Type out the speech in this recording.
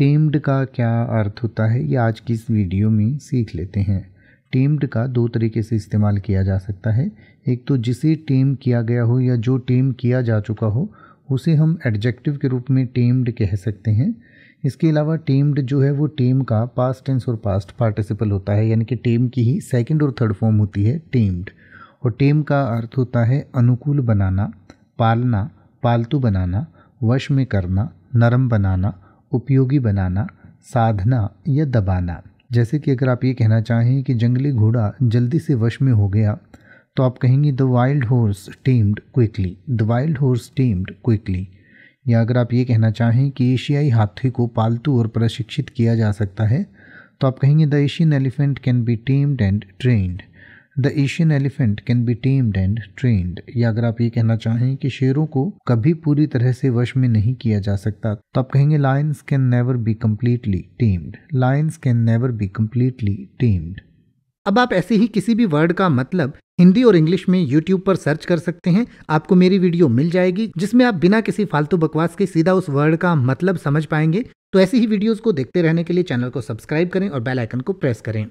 tamed का क्या अर्थ होता है ये आज की इस वीडियो में सीख लेते हैं टेम्ड का दो तरीके से इस्तेमाल किया जा सकता है एक तो जिसे टेम किया गया हो या जो टेम किया जा चुका हो उसे हम एडजेक्टिव के रूप में टेम्ड कह सकते हैं इसके अलावा टेम्ड जो है वो टेम का पास्ट टेंस और पास्ट पार्टिसिपल होता है यानी कि टेम की ही सेकेंड और थर्ड फॉर्म होती है टेम्ड और टेम का अर्थ होता है अनुकूल बनाना पालना पालतू बनाना वश में करना नरम बनाना उपयोगी बनाना साधना या दबाना जैसे कि अगर आप ये कहना चाहें कि जंगली घोड़ा जल्दी से वश में हो गया तो आप कहेंगे the wild horse tamed quickly the wild horse tamed quickly या अगर आप ये कहना चाहें कि एशियाई हाथी को पालतू और प्रशिक्षित किया जा सकता है तो आप कहेंगे the Asian elephant can be tamed and trained the Asian elephant can be tamed and trained या अगर आप ये कहना चाहें कि शेरों को कभी पूरी तरह से वश में नहीं किया जा सकता तो आप कहेंगे lions can never be completely tamed lions can never be completely tamed अब आप ऐसे ही किसी भी वर्ड का मतलब हिंदी और इंग्लिश में यूट्यूब पर सर्च कर सकते हैं आपको मेरी वीडियो मिल जाएगी जिसमें आप बिना किसी फालतू बकवास के सीधा उस वर्ड का मतलब समझ पाएंगे तो ऐसी ही वीडियोस को देखते रहने के लिए चैनल को सब्सक्राइब करें और बेल आइकन को प्रेस करें